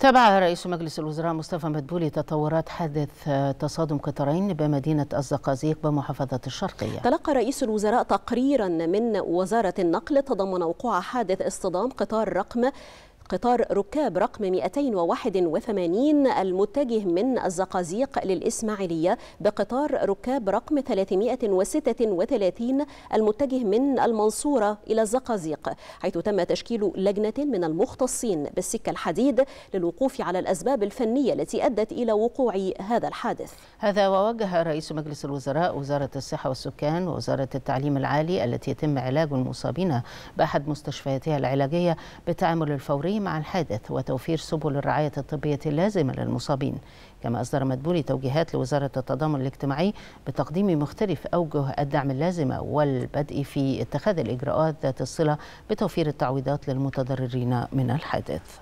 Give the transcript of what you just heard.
تابع رئيس مجلس الوزراء مصطفى مدبولي تطورات حادث آه، تصادم قطارين بمدينة الزقازيق بمحافظة الشرقية تلقى رئيس الوزراء تقريرا من وزارة النقل تضمن وقوع حادث اصطدام قطار رقم قطار ركاب رقم 281 المتجه من الزقازيق للإسماعيلية بقطار ركاب رقم 336 المتجه من المنصورة إلى الزقازيق حيث تم تشكيل لجنة من المختصين بالسكة الحديد للوقوف على الأسباب الفنية التي أدت إلى وقوع هذا الحادث هذا ووجه رئيس مجلس الوزراء وزارة الصحة والسكان ووزارة التعليم العالي التي يتم علاج المصابين بأحد مستشفياتها العلاجية بالتعامل الفوري مع الحادث وتوفير سبل الرعاية الطبية اللازمة للمصابين كما أصدر مدبولي توجيهات لوزارة التضامن الاجتماعي بتقديم مختلف أوجه الدعم اللازمة والبدء في اتخاذ الإجراءات ذات الصلة بتوفير التعويضات للمتضررين من الحادث